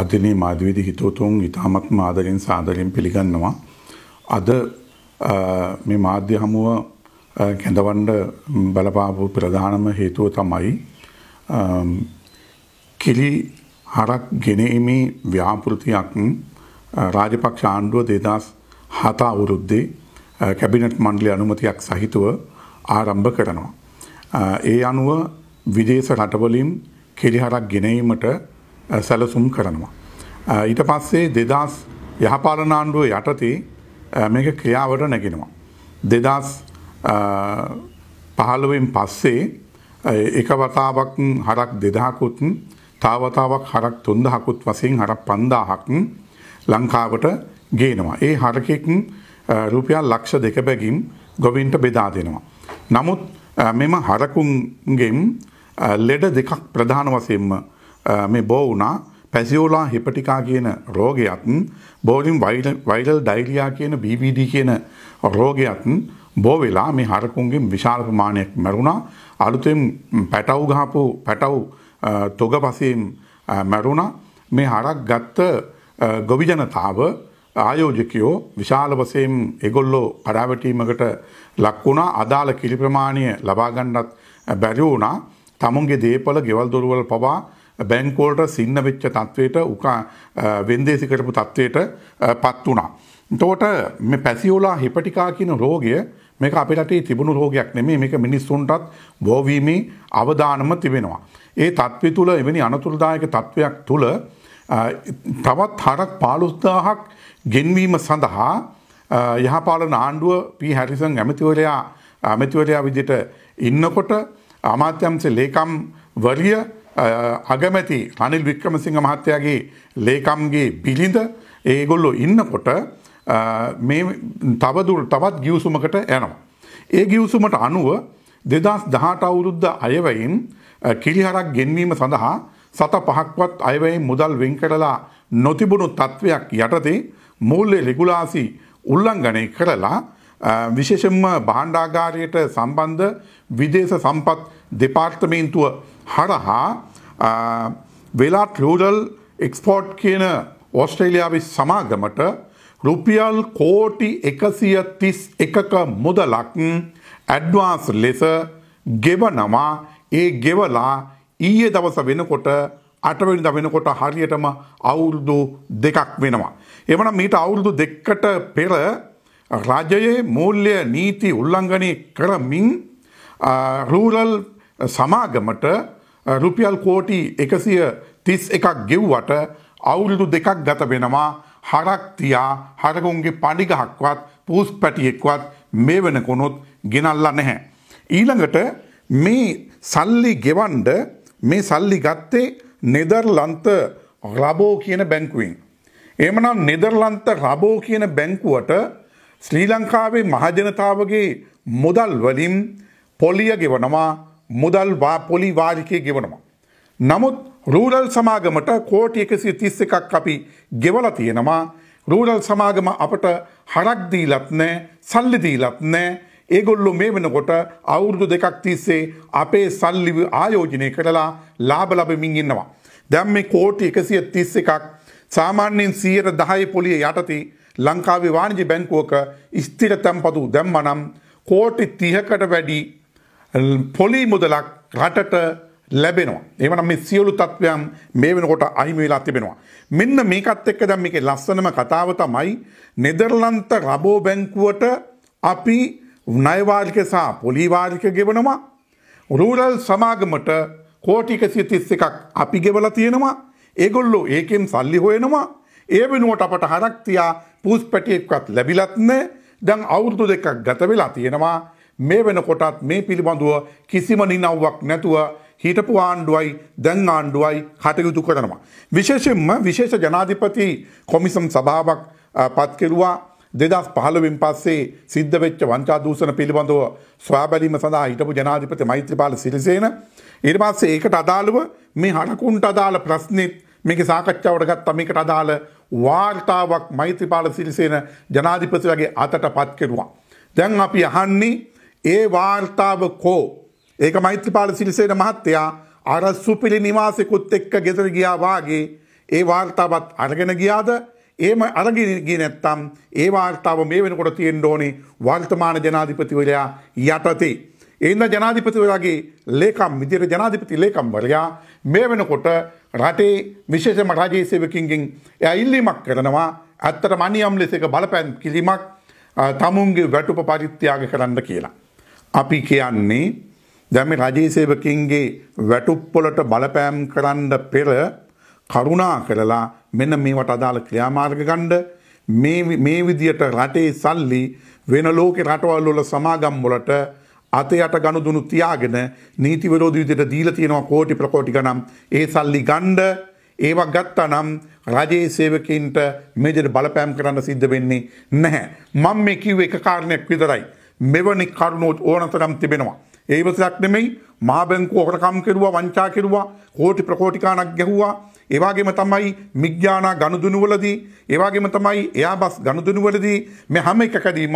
අදනේ මාධවේදි හිතෝතුන් ඉතාමත්ම ආදරෙන් සාදරයෙන් පිළිගන්නවා. අද මේ මාධ්‍ය හමුව කැඳවන්ඩ බලපාපු ප්‍රධානම හේතුව තමයි කෙලි හරක් ගෙනීමේ ව්‍යාපෘතියක් රාජපක්ෂ ආණ්ඩුව දෙදස් හතා අවුරුද්දේ කැබිනට් මණ්ඩලි අනුමතියක් සහිතව ආරම්භ කරනවා. ඒ අනුව විදේශ රටවලින් කෙලිහරක් ගෙනීමට සැලසුම් කරනවා. ඊට පස්සේ දෙදස් යහපාලන ආණ්ඩුව යටතේ මේක ක්‍රියාවට නැගෙනවා. දෙදස් පහළවෙන් පස්සේ එක වතාවක් හරක් දෙදහකුත් තාවතාවක් හරක් තුන්දහකුත් වසයෙන් හරක් පන්දාහක් ලංකාවට ගේනවා. ඒ හරකෙකින් රුපියල් ලක්ෂ දෙක බැගින් ගොවින්ට බෙදා දෙනවා. නමුත් මෙම හරකුන්ගෙන් ලෙඩ දෙකක් ප්‍රධාන වසයෙන්ම මේ බෝ වුණා පැසිෝලා හෙපටිකා කියන රෝගයත් බෝලින් වයිරල් ඩයිරියා කියන BBD කියන රෝගයත් බෝ වෙලා මේ හරකුන්ගෙන් විශාල ප්‍රමාණයක් මැරුණා අලුතෙන් පැටව් ගහපු පැටව් තොග පසයෙන් මැරුණා මේ හරක් ගත්ත ගොවි ජනතාව ආයෝජකයෝ විශාල වශයෙන් ඒගොල්ලෝ අරාවැටීමකට ලක් වුණා අදාළ කිලි ප්‍රමාණය ලබා ගන්නත් බැරි වුණා තමුන්ගේ දේපල ගෙවල් දොරවල් පවා බැංකෝල්ට සින්න වෙච්ච තත්ත්වයට උකා වෙන්දේසි කරපු තත්ත්වයට පත් වුණා. එතකොට මේ පැසියෝලා හිපටිකා කියන රෝගය මේක අපේ රටේ තිබුණු රෝගයක් නෙමෙයි මේක මිනිස්සුන්ටත් බෝවීමේ අවදානම තිබෙනවා. ඒ තත්ත්වය තුළ එවැනි අනතුරුදායක තත්ත්වයක් තුළ තවත් හරක් 15000ක් ගෙන්වීම සඳහා යහපාලන ආණ්ඩුව පී හැරිසන් ඇමතිවරයා ඇමතිවරයා විදිහට ඉන්නකොට අමාත්‍යංශ ලේකම් වරිය අගමැති අනිල් වික්‍රමසිංහ මහත්තයාගේ ලේකම්ගේ බිලිඳ ඒගොල්ලො ඉන්නකොට මේ තවදුර තවත් ගියවසුමකට යනවා. ඒ ගියවසුමට අනුව දෙදස් දහට අවුරුද්ධ අයවයින් කිලිහරක් ගෙන්වීම සඳහා සත පහක්වත් අයවයින් මුදල් වෙන් කරලා නොතිබුණු තත්ත්වයක් යටතේ මූල්‍ය රෙගුලාසි උල්ලංඝනය කරලා විශේෂම භාණ්ඩාගාරයට සම්බන්ධ විදේශ සම්පත් දෙපාර්තමේන්තුව හරහා වෙලා ටරල් එක්ස්පෝට් කියන ඕස්ට්‍රේලියාවේ සමාගමට රුපියල් කෝටි එකසිය තිස් එකක මුදලක් ඇඩ්වාන්ස් ලෙස ගෙවනවා ඒ ගෙවලා ඊයේ දවස වෙනකොට අටවෙනිද වෙනකොට හරියටම අවුරුදු දෙකක් වෙනවා. එමනම් මීට අවුරුදු දෙකකට පෙර රජයේ මූල්‍ය නීති උල්ලංඝනය කරමින් රූරල් සමාගමට රුපියල් කෝටි එකසිය තිස් එකක් ගෙව්වට අවුරුදු දෙකක් ගත වෙනවා හරක්තියා හරකුන්ගේ පඩිගහක්වත් පූස් පැටියෙක්වත් මේ වෙන කොනොත් ගෙනල්ලා නැහැ. ඊළඟට මේ සල්ලි ගෙවන්ඩ මේ සල්ලි ගත්තේ නෙදර්ලන්ත රබෝ කියන බැංකුවෙන්. එමනම් නෙදර්ලන්ත රබෝ කියන බැංකුවට ශ්‍රී ලංකාවේ මහජනතාවගේ මුදල් වලින් පොලිය ගෙවනවා මුදල් පොලි වාරිකය ගෙවනවා. නමුත් රූරල් සමාගමට කෝටි එකසි තිස්ස එකක් අපි ගෙවල තියෙනවා රූරල් සමාගම අපට හරක්දීලත් නෑ සල්ලිදීලත් නෑ ඒගොල්ලු මේ වෙනකොට අවුරුදු දෙකක් තිස්සේ අපේ සල්ලිව ආයෝජනය කරලා ලාබ ලබමින් ඉන්නවා. දැම් මේ කෝටි එකසිය තිස්ස එකක් සාමාන්‍යයෙන් සීයට දහය පොලිය යටති ලංකාවේ වාණජි බැංකුවක ස්තිර තැම්පතු දැම්මනම් කෝටි තිහකට වැඩි පොලි මුදලක් රටට ලැබෙනවා. එවනම් මේ සියලු තත්ත්වයන් මේ වෙනකොට අහිමි වෙලා තිබෙනවා. මෙන්න මේකත් එක්ක දැන් මේකේ ලස්සනම කතාව තමයි නෙදර්ලන්ත රබෝ බැංකුවට අපි ණය වාර්ෂික සහ පොලි වාර්ෂික ගෙවනවා. රූරල් සමාගමට කෝටි 131ක් අපි ගෙවලා තියෙනවා. ඒගොල්ලෝ ඒකෙන් සල්ලි හොයනවා. ඒ වෙනුවට අපට හරක් තියා පූස්පැටියක්වත් ලැබිලත් නැහැ. දැන් අවුරුදු දෙකක් ගත වෙලා තියෙනවා. මේ වෙනකොටත් මේ පිළිබඳව කිසිම නිනව්වක් නැතුව හිටපු ආණ්ඩුවයි දැන් ආණ්ඩුවයි කටයුතු කරනවා. විශේෂයෙන්ම විශේෂ ජනාධිපති කොමිසම් සභාවක් පත්කෙරුවා දෙදස් පහළවෙන් පස්සේ සිද්ධ වෙච්ච වංචා දූෂණ පිළිබඳව සොයා බැලීම සඳහා හිටපු ජනාධිපති මෛත්‍රීපාල සිරිසේන ඊට පස්සේ ඒකට අදාළව මේ හඩකුන්ට අදාළ ප්‍රශ්නෙත් මේක සාකච්ඡාවට ගත්තා මේකට අදාළ වාර්තාවක් මෛත්‍රීපාල සිරිසේන ජනාධිපතිවගේ අතට පත් කෙරුවා. දැන් අපි අහන්නේ ඒ වාර්තාව කෝ ඒක මෛත්‍රපාල සිරිසේන මහත්තයා අර සුපිලි නිවාසෙකුත් එක්ක ගෙදර ගියා වාගේ ඒ වාර්තාවත් අරගෙන ගියාද ඒම අරගෙන ගියේ නැත්නම් ඒ වාර්තාව මේ වෙනකොට තියෙන්න ඕනේ වර්තමාන ජනාධිපතිවරයා යටතේ එන්න ජනාධිපතිවරයාගේ ලේකම් විදියට ජනාධිපති ලේකම්වරයා මේ වෙනකොට රටේ විශේෂම රාජ්‍ය සේවකින්ගෙන් එයා ඉල්ලීමක් කරනවා ඇත්තටම අනියම් ලෙස එක බලපෑම් කිරීමක් තමුන්ගේ වැටුප පරිත්‍යාග කරන්න කියලා. අපි කියන්නේ දැන් මේ රජයේ සේවකින්ගේ වැටුප්පොලට බලපෑම් කරන්න පෙර කරුණා කරලා මෙන්න මේවට අදාළ ක්‍රියාමාර්ග ගන්න මේ මේ විදියට රටේ සල්ලි වෙන ලෝකේ රටවල් වල සමාගම් වලට අත යට ගනුදුනු තියාගෙන නීති විරෝධී විදියට දීලා තියෙනවා කෝටි ප්‍රකෝටි ගණන් ඒ සල්ලි ගන්න ඒවක් ගත්තා නම් රජයේ සේවකයින්ට මේ බලපෑම් කරන්න සිද්ධ වෙන්නේ නැහැ මම මේ කිව්වේ එක කාරණයක් විතරයි මෙවැනි කරුණෝත් ඕනතරම් තිබෙනවා. ඒ විතරක් නෙමෙයි මහා බැංකුව හොරකම් කෙරුවා වංචා කෙරුවා කෝටි ප්‍රකෝටි ගණක් ගැහුවා ඒ වගේම තමයි මිග්ඥානා ගනුදෙනුවලදී ඒ වගේම තමයි එයාබස් ගනුදෙනුවලදී මේ හැම එකකදීම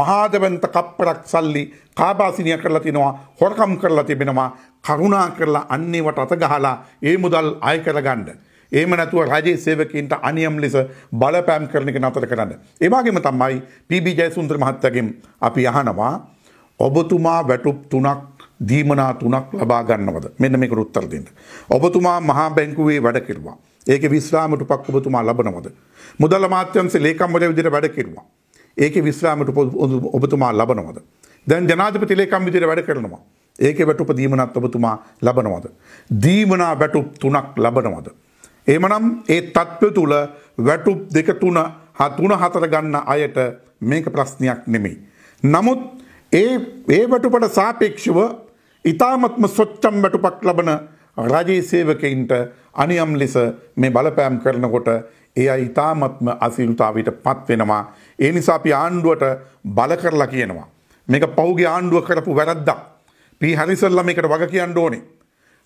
මහාදවන්ත කප්පරක් සල්ලි කාබාසිනිය කරලා තිනවා හොරකම් කරලා තිබෙනවා කරුණා කරලා අන්නේවට අත ගහලා ඒ මුදල් අය කරගන්න ඒම නැතුව රජයේ සේවකන්ට අනියම් ලෙස බලපෑම් කරන එක නතර කරන්න. ඒවාගේම තම්මයි පිබි ජයසුන්ද්‍ර මහත්තගෙන් අපි යහනවා ඔබතුමා වැටුප් තුනක් දීමනා තුනක් ලබා ගන්නවද මෙන්න මේක උත්තර දෙන්න. ඔබතුමා මහා බැංකුවේ වැඩ කෙරුවා. ඒක විශ්‍රාමට පක් ඔබතුමා ලබනවද. මුදල මාත්‍යන්සේ ලේකම්වල විදිහට වැඩ කෙරුවා. ඒක විශ්‍රාමට ඔබතුමා ලබනවද. දැන් ජනාධිපති ලේකම් විදිහට වැඩ කරනවා. ඒක වැටුප දීමනත් ඔබතුමා ලබනවද. දීමනා වැටුප් තුනක් ලබනවද. එමනම් ඒ තත්ත්ව තුළ වැටුප් දෙක තුන හතුන හතර ගන්න අයට මේක ප්‍රශ්නයක් නෙමෙයි. නමුත් ඒ ඒ වැටුපට සාපේක්ෂව ඉතාමත්ම සොච්චම් වැටුපක් ලබන රජයේ සේවකයින්ට අනියම් ලෙස මේ බලපෑම් කරනකොට ඒ අය ඉතාමත්ම අසිල්තාවයට පත් වෙනවා. ඒ නිසා අපි ආණ්ඩුවට බල කරලා කියනවා. මේක පෞගේ ආණ්ඩුව කරපු වැරද්දක්. පී හරිසල්ලා මේකට වග කියන්න ඕනේ.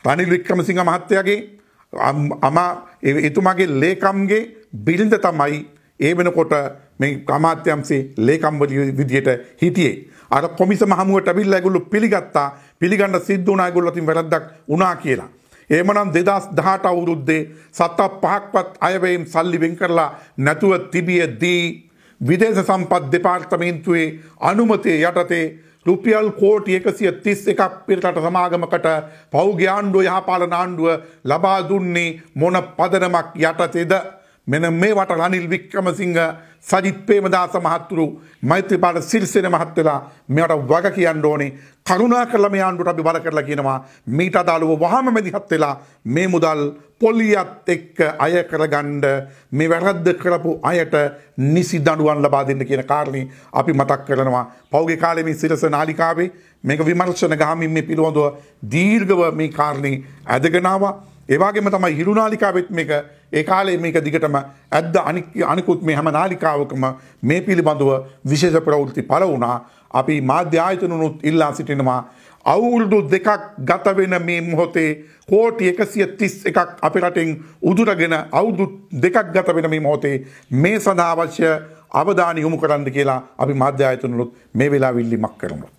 රනිල් වික්‍රමසිංහ මහත්තයාගේ අමා එතුමාගේ ලේකම්ගේ බිල්ද තමයි ඒ වෙනකොට මේ අමාත්‍යම්සේ ලේකම්වල විදියට හිටියේ. අර කොමිසම හමුවට ඇවිල්ලා ඒගොල්ලෝ පිළිගත්තා පිළිගන්න සිද්ධ වුණා ඒගොල්ලෝ අතින් වැරද්දක් වුණා කියලා. එහෙමනම් 2018 අවුරුද්දේ සතා පහක්වත් අයවැයෙන් සල්ලි වෙන් කරලා නැතුව තිබියදී විදේශ සම්පත් දෙපාර්තමේන්තුවේ අනුමතිය යටතේ රුපියල් කෝටි එකසිය තිස් එකක් පිරිතට සමාගමකට පෞග්‍ය ආණ්ඩුව යහපාලන ආණ්ඩුව ලබා දුන්නේ මොන පදනමක් යටතේද මෙන මේවට රනිල් වික්‍රමසිංහ සජිත් ප්‍රේමදාස මහත්තුරු මෛත්‍රීපාල සිල්සෙන මහත්තලා මෙයාට වග කියන්න ඕනේ කරුණා කරලා මේ ආණ්ඩුවට අපි බල කරලා කියනවා මීට අදාළව වහාම මැදිහත් වෙලා මේ මුදල් පොලියත් එක්ක අය කරගන්න මේ වැරද්ද කරපු අයට නිසි දඬුවම් ලබා දෙන්න කියන කාරණේ අපි මතක් කරනවා පෞගේ කාලේ මේ සිරස නාලිකාවේ මේක විමර්ශන ගහමින් මේ පිළිබඳව දීර්ඝව මේ කාරණේ ඇදගෙන ආවා ඒවාගේම තමයි හිරු නාලිකාවෙත් මේක ඒ කාලේ මේක දිගටම ඇද්ද අනිකුත් මේ හැම නාලිකාවකම මේ පිළිබඳව විශේෂ ප්‍රවෘත්ති පළ වුණා. අපි මාධ්‍ය ආයතනනුත් ඉල්ලා සිටිනවා අවුරුදු දෙකක් ගත වෙන මේ මොහොතේ කෝටි 131ක් අපේ රටෙන් උදුරගෙන අවුරුදු දෙකක් ගත වෙන මේ මොහොතේ මේ සඳහා අවශ්‍ය අවධානය යොමු කරන්න කියලා අපි මාධ්‍ය ආයතනවලුත් මේ වෙලාවෙ ඉල්ලීමක් කරනවා.